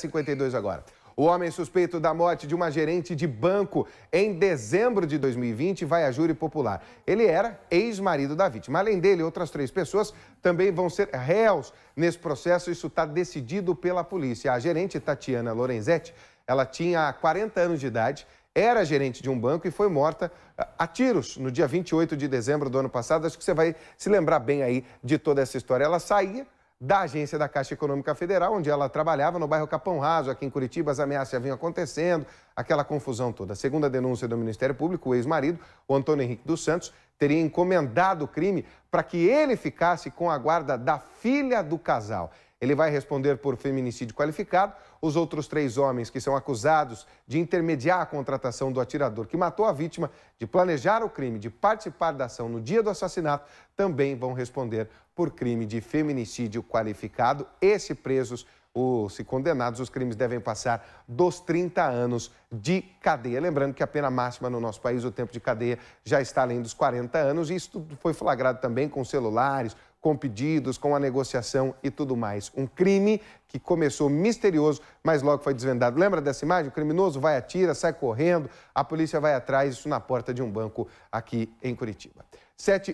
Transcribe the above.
52 agora. O homem suspeito da morte de uma gerente de banco em dezembro de 2020 vai a júri popular. Ele era ex-marido da vítima. Além dele, outras três pessoas também vão ser réus nesse processo. Isso está decidido pela polícia. A gerente Tatiana Lorenzetti, ela tinha 40 anos de idade, era gerente de um banco e foi morta ah, a tiros no dia 28 de dezembro do ano passado. Acho que você vai se lembrar bem aí de toda essa história. Ela saía da agência da Caixa Econômica Federal, onde ela trabalhava, no bairro Capão Raso, aqui em Curitiba, as ameaças já vinham acontecendo, aquela confusão toda. Segundo a denúncia do Ministério Público, o ex-marido, o Antônio Henrique dos Santos, teria encomendado o crime para que ele ficasse com a guarda da filha do casal. Ele vai responder por feminicídio qualificado. Os outros três homens que são acusados de intermediar a contratação do atirador que matou a vítima, de planejar o crime, de participar da ação no dia do assassinato, também vão responder por crime de feminicídio qualificado. Esse presos ou se condenados, os crimes devem passar dos 30 anos de cadeia. Lembrando que a pena máxima no nosso país, o tempo de cadeia, já está além dos 40 anos, e isso foi flagrado também com celulares, com pedidos, com a negociação e tudo mais. Um crime que começou misterioso, mas logo foi desvendado. Lembra dessa imagem? O criminoso vai à tira, sai correndo, a polícia vai atrás, isso na porta de um banco aqui em Curitiba. 7